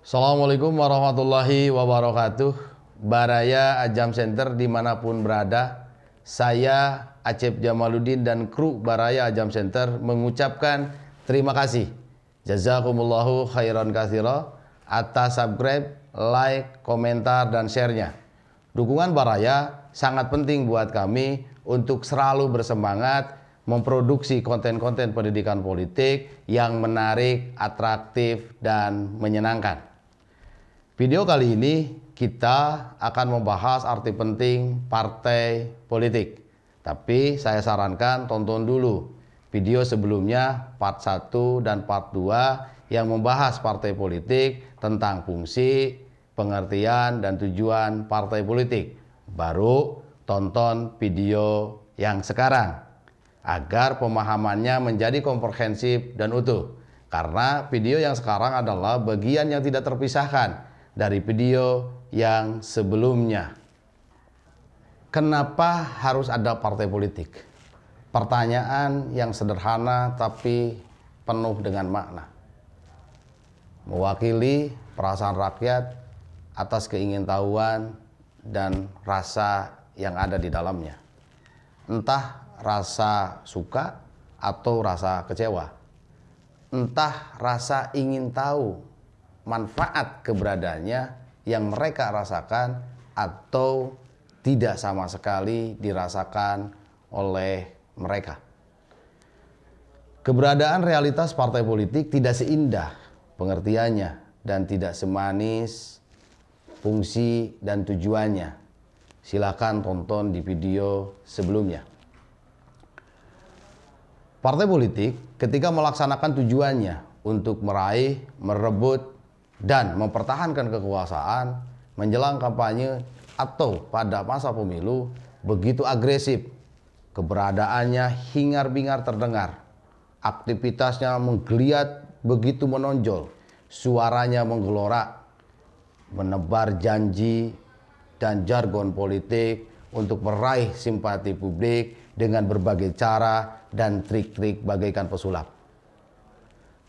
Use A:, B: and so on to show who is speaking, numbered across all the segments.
A: Assalamualaikum warahmatullahi wabarakatuh. Baraya Ajam Center dimanapun berada, saya Acep Jamaluddin dan kru Baraya Ajam Center mengucapkan terima kasih. Jazakumullahu khairan kathira atas subscribe, like, komentar, dan sharenya. Dukungan Baraya sangat penting buat kami untuk selalu bersemangat memproduksi konten-konten pendidikan politik yang menarik, atraktif, dan menyenangkan. Video kali ini kita akan membahas arti penting partai politik. Tapi saya sarankan tonton dulu video sebelumnya part 1 dan part 2 yang membahas partai politik tentang fungsi, pengertian dan tujuan partai politik. Baru tonton video yang sekarang agar pemahamannya menjadi komprehensif dan utuh. Karena video yang sekarang adalah bagian yang tidak terpisahkan dari video yang sebelumnya. Kenapa harus ada partai politik? Pertanyaan yang sederhana tapi penuh dengan makna. Mewakili perasaan rakyat atas keingintahuan dan rasa yang ada di dalamnya. Entah rasa suka atau rasa kecewa. Entah rasa ingin tahu manfaat keberadaannya yang mereka rasakan atau tidak sama sekali dirasakan oleh mereka. Keberadaan realitas partai politik tidak seindah pengertiannya dan tidak semanis fungsi dan tujuannya. Silakan tonton di video sebelumnya. Partai politik ketika melaksanakan tujuannya untuk meraih, merebut, dan mempertahankan kekuasaan menjelang kampanye atau pada masa pemilu begitu agresif. Keberadaannya hingar-bingar terdengar. Aktivitasnya menggeliat begitu menonjol. Suaranya menggelora. Menebar janji dan jargon politik untuk meraih simpati publik dengan berbagai cara dan trik-trik bagaikan pesulap.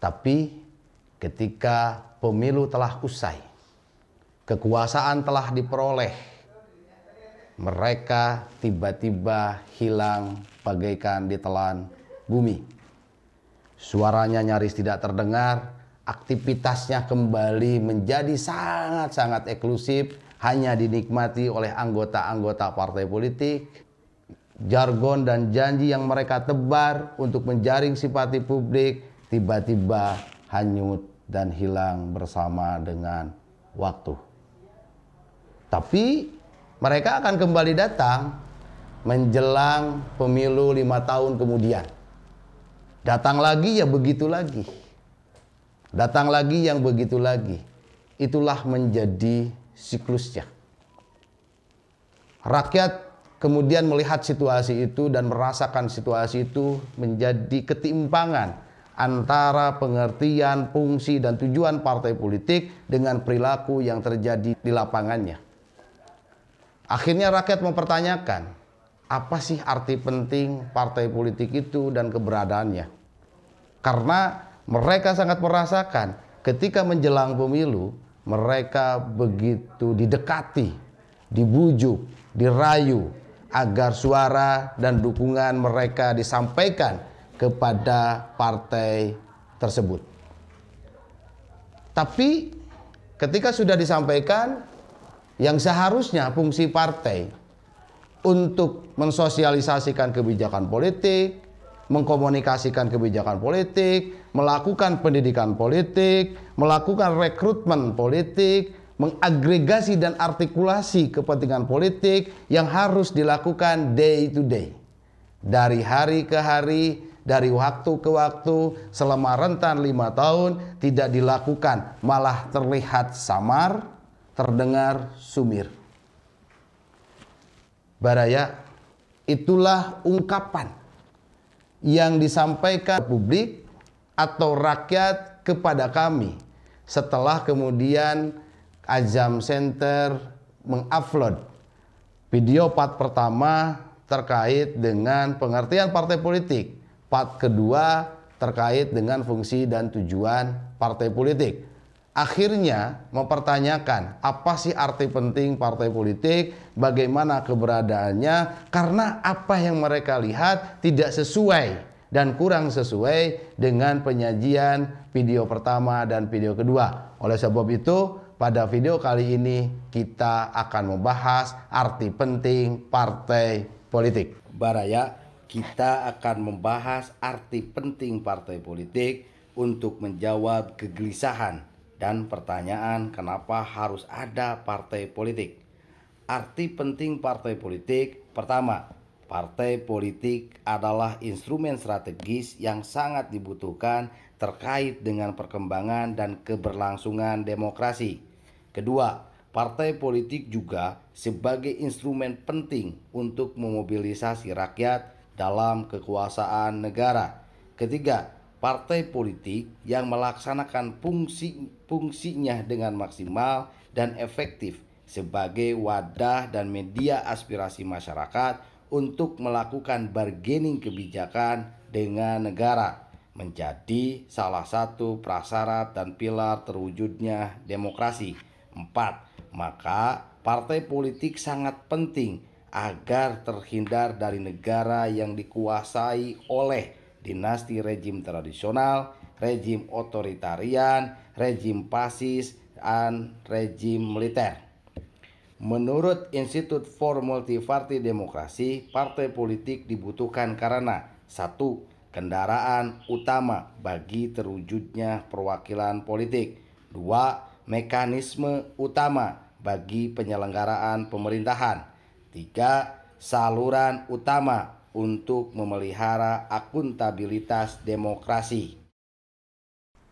A: Tapi ketika pemilu telah usai, kekuasaan telah diperoleh, mereka tiba-tiba hilang bagaikan ditelan bumi. Suaranya nyaris tidak terdengar, aktivitasnya kembali menjadi sangat-sangat eksklusif, hanya dinikmati oleh anggota-anggota partai politik. Jargon dan janji yang mereka tebar untuk menjaring simpati publik tiba-tiba hanyut dan hilang bersama dengan waktu. Tapi mereka akan kembali datang menjelang pemilu lima tahun kemudian. Datang lagi ya begitu lagi. Datang lagi yang begitu lagi. Itulah menjadi siklusnya. Rakyat kemudian melihat situasi itu dan merasakan situasi itu menjadi ketimpangan antara pengertian, fungsi, dan tujuan partai politik dengan perilaku yang terjadi di lapangannya. Akhirnya rakyat mempertanyakan, apa sih arti penting partai politik itu dan keberadaannya? Karena mereka sangat merasakan ketika menjelang pemilu, mereka begitu didekati, dibujuk, dirayu agar suara dan dukungan mereka disampaikan kepada partai tersebut. Tapi ketika sudah disampaikan yang seharusnya fungsi partai untuk mensosialisasikan kebijakan politik, mengkomunikasikan kebijakan politik, melakukan pendidikan politik, melakukan rekrutmen politik, mengagregasi dan artikulasi kepentingan politik yang harus dilakukan day to day. Dari hari ke hari, dari waktu ke waktu selama rentan lima tahun tidak dilakukan malah terlihat samar terdengar sumir baraya itulah ungkapan yang disampaikan publik atau rakyat kepada kami setelah kemudian Azam Center mengupload video part pertama terkait dengan pengertian partai politik Part kedua terkait dengan fungsi dan tujuan partai politik. Akhirnya mempertanyakan apa sih arti penting partai politik, bagaimana keberadaannya, karena apa yang mereka lihat tidak sesuai dan kurang sesuai dengan penyajian video pertama dan video kedua. Oleh sebab itu, pada video kali ini kita akan membahas arti penting partai politik. Baraya kita akan membahas arti penting partai politik untuk menjawab kegelisahan dan pertanyaan kenapa harus ada partai politik. Arti penting partai politik pertama, partai politik adalah instrumen strategis yang sangat dibutuhkan terkait dengan perkembangan dan keberlangsungan demokrasi. Kedua, partai politik juga sebagai instrumen penting untuk memobilisasi rakyat dalam kekuasaan negara. Ketiga, partai politik yang melaksanakan fungsi fungsinya dengan maksimal dan efektif sebagai wadah dan media aspirasi masyarakat untuk melakukan bargaining kebijakan dengan negara menjadi salah satu prasyarat dan pilar terwujudnya demokrasi. empat Maka partai politik sangat penting agar terhindar dari negara yang dikuasai oleh dinasti rejim tradisional, rejim otoritarian, rejim pasis, dan rejim militer. Menurut Institute for Multiparty Demokrasi, partai politik dibutuhkan karena satu kendaraan utama bagi terwujudnya perwakilan politik, dua mekanisme utama bagi penyelenggaraan pemerintahan, Tiga, saluran utama untuk memelihara akuntabilitas demokrasi.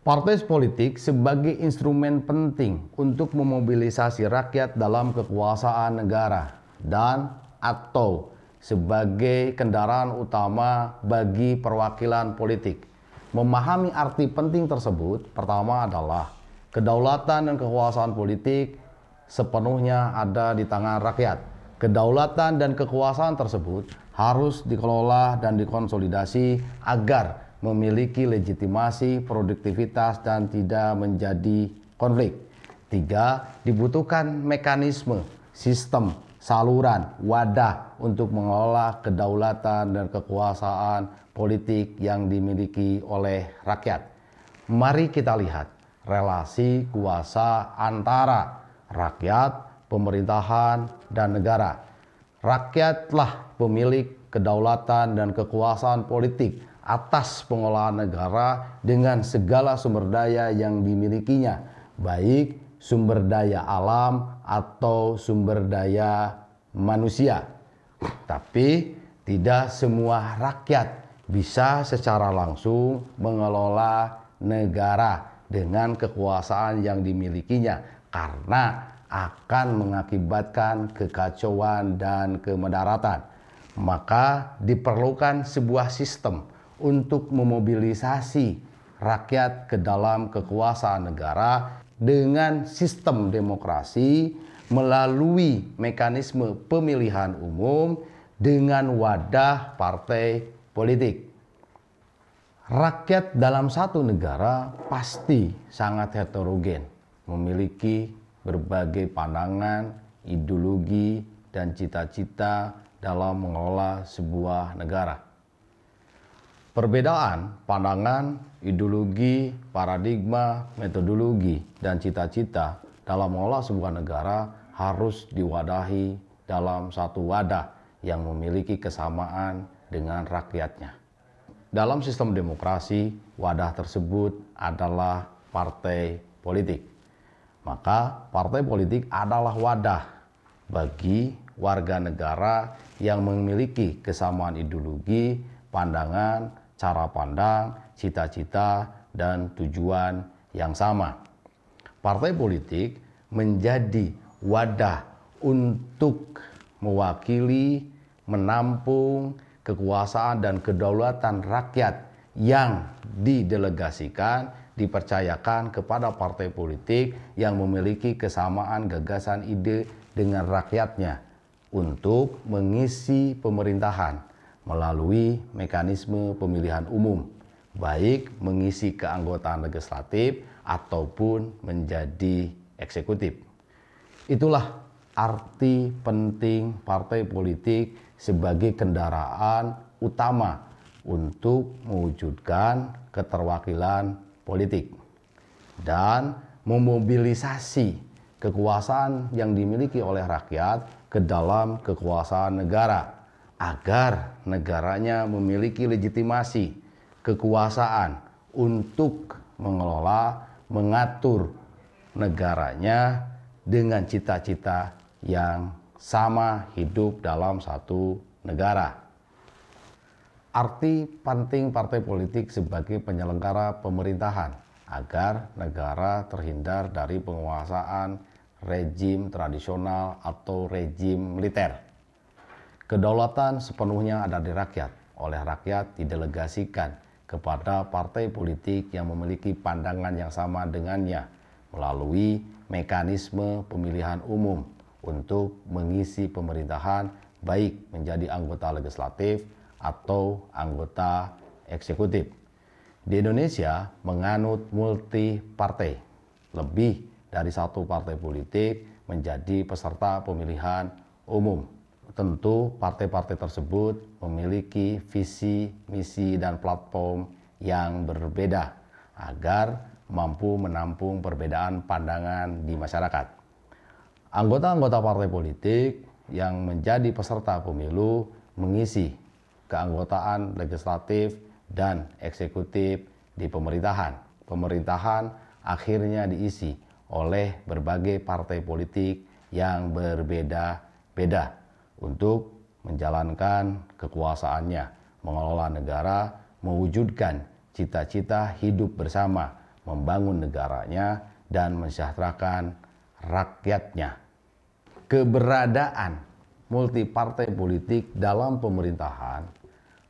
A: Partai politik sebagai instrumen penting untuk memobilisasi rakyat dalam kekuasaan negara dan atau sebagai kendaraan utama bagi perwakilan politik. Memahami arti penting tersebut pertama adalah kedaulatan dan kekuasaan politik sepenuhnya ada di tangan rakyat kedaulatan dan kekuasaan tersebut harus dikelola dan dikonsolidasi agar memiliki legitimasi, produktivitas, dan tidak menjadi konflik. Tiga, dibutuhkan mekanisme, sistem, saluran, wadah untuk mengelola kedaulatan dan kekuasaan politik yang dimiliki oleh rakyat. Mari kita lihat relasi kuasa antara rakyat, pemerintahan, dan negara. Rakyatlah pemilik kedaulatan dan kekuasaan politik atas pengelolaan negara dengan segala sumber daya yang dimilikinya, baik sumber daya alam atau sumber daya manusia. Tapi tidak semua rakyat bisa secara langsung mengelola negara dengan kekuasaan yang dimilikinya karena akan mengakibatkan kekacauan dan kemedaratan. Maka diperlukan sebuah sistem untuk memobilisasi rakyat ke dalam kekuasaan negara dengan sistem demokrasi melalui mekanisme pemilihan umum dengan wadah partai politik. Rakyat dalam satu negara pasti sangat heterogen, memiliki berbagai pandangan, ideologi, dan cita-cita dalam mengelola sebuah negara. Perbedaan pandangan, ideologi, paradigma, metodologi, dan cita-cita dalam mengelola sebuah negara harus diwadahi dalam satu wadah yang memiliki kesamaan dengan rakyatnya. Dalam sistem demokrasi, wadah tersebut adalah partai politik. Maka partai politik adalah wadah bagi warga negara yang memiliki kesamaan ideologi, pandangan, cara pandang, cita-cita, dan tujuan yang sama. Partai politik menjadi wadah untuk mewakili, menampung kekuasaan dan kedaulatan rakyat yang didelegasikan dipercayakan kepada partai politik yang memiliki kesamaan gagasan ide dengan rakyatnya untuk mengisi pemerintahan melalui mekanisme pemilihan umum, baik mengisi keanggotaan legislatif ataupun menjadi eksekutif. Itulah arti penting partai politik sebagai kendaraan utama untuk mewujudkan keterwakilan politik dan memobilisasi kekuasaan yang dimiliki oleh rakyat ke dalam kekuasaan negara agar negaranya memiliki legitimasi kekuasaan untuk mengelola, mengatur negaranya dengan cita-cita yang sama hidup dalam satu negara arti penting partai politik sebagai penyelenggara pemerintahan agar negara terhindar dari penguasaan rejim tradisional atau rejim militer. Kedaulatan sepenuhnya ada di rakyat, oleh rakyat didelegasikan kepada partai politik yang memiliki pandangan yang sama dengannya melalui mekanisme pemilihan umum untuk mengisi pemerintahan baik menjadi anggota legislatif atau anggota eksekutif. Di Indonesia menganut multi partai. Lebih dari satu partai politik menjadi peserta pemilihan umum. Tentu partai-partai tersebut memiliki visi, misi, dan platform yang berbeda agar mampu menampung perbedaan pandangan di masyarakat. Anggota-anggota partai politik yang menjadi peserta pemilu mengisi keanggotaan legislatif dan eksekutif di pemerintahan. Pemerintahan akhirnya diisi oleh berbagai partai politik yang berbeda-beda untuk menjalankan kekuasaannya, mengelola negara, mewujudkan cita-cita hidup bersama, membangun negaranya, dan mensejahterakan rakyatnya. Keberadaan multi partai politik dalam pemerintahan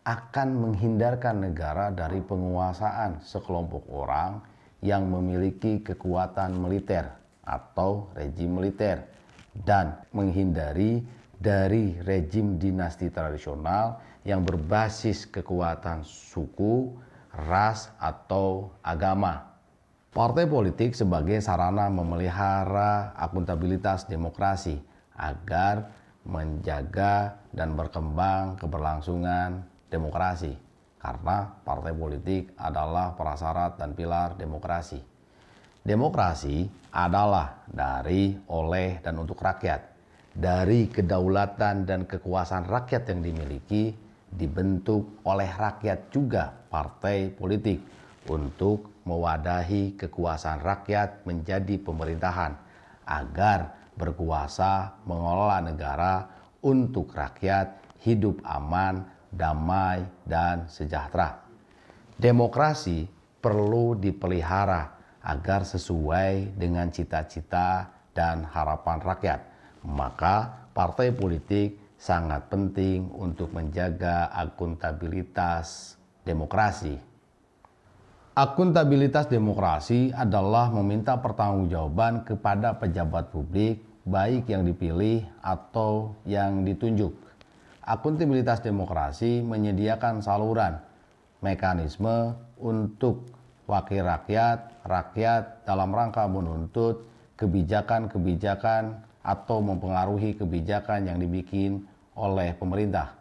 A: akan menghindarkan negara dari penguasaan sekelompok orang yang memiliki kekuatan militer atau rejim militer dan menghindari dari rejim dinasti tradisional yang berbasis kekuatan suku, ras, atau agama. Partai politik sebagai sarana memelihara akuntabilitas demokrasi agar menjaga dan berkembang keberlangsungan demokrasi karena partai politik adalah prasyarat dan pilar demokrasi. Demokrasi adalah dari, oleh, dan untuk rakyat. Dari kedaulatan dan kekuasaan rakyat yang dimiliki, dibentuk oleh rakyat juga partai politik untuk mewadahi kekuasaan rakyat menjadi pemerintahan agar berkuasa mengelola negara untuk rakyat hidup aman, damai, dan sejahtera. Demokrasi perlu dipelihara agar sesuai dengan cita-cita dan harapan rakyat. Maka partai politik sangat penting untuk menjaga akuntabilitas demokrasi. Akuntabilitas demokrasi adalah meminta pertanggungjawaban kepada pejabat publik, baik yang dipilih atau yang ditunjuk. Akuntabilitas demokrasi menyediakan saluran mekanisme untuk wakil rakyat, rakyat dalam rangka menuntut kebijakan-kebijakan atau mempengaruhi kebijakan yang dibikin oleh pemerintah.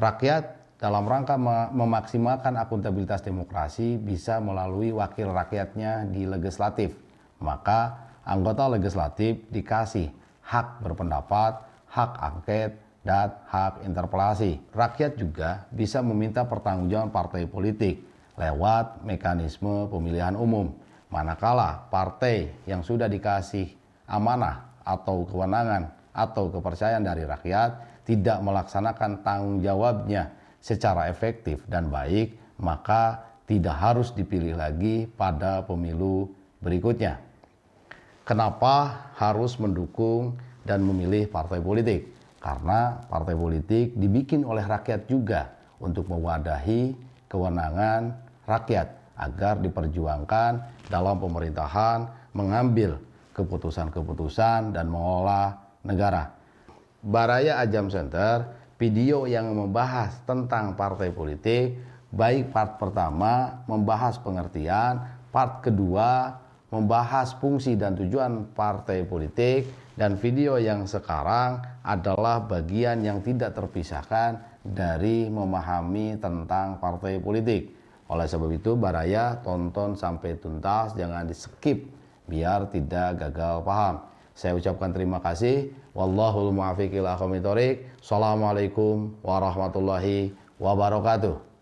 A: Rakyat dalam rangka memaksimalkan akuntabilitas demokrasi bisa melalui wakil rakyatnya di legislatif. Maka anggota legislatif dikasih hak berpendapat, hak angket, dan hak interpelasi. Rakyat juga bisa meminta pertanggungjawaban partai politik lewat mekanisme pemilihan umum. Manakala partai yang sudah dikasih amanah atau kewenangan atau kepercayaan dari rakyat tidak melaksanakan tanggung jawabnya secara efektif dan baik, maka tidak harus dipilih lagi pada pemilu berikutnya. Kenapa harus mendukung dan memilih partai politik? Karena partai politik dibikin oleh rakyat juga untuk mewadahi kewenangan rakyat agar diperjuangkan dalam pemerintahan mengambil keputusan-keputusan dan mengolah negara. Baraya Ajam Center video yang membahas tentang partai politik, baik part pertama membahas pengertian, part kedua membahas fungsi dan tujuan partai politik, dan video yang sekarang adalah bagian yang tidak terpisahkan dari memahami tentang partai politik. Oleh sebab itu, Baraya tonton sampai tuntas, jangan di skip biar tidak gagal paham. Saya ucapkan terima kasih. Wallahul muafiqil ila Assalamualaikum warahmatullahi wabarakatuh.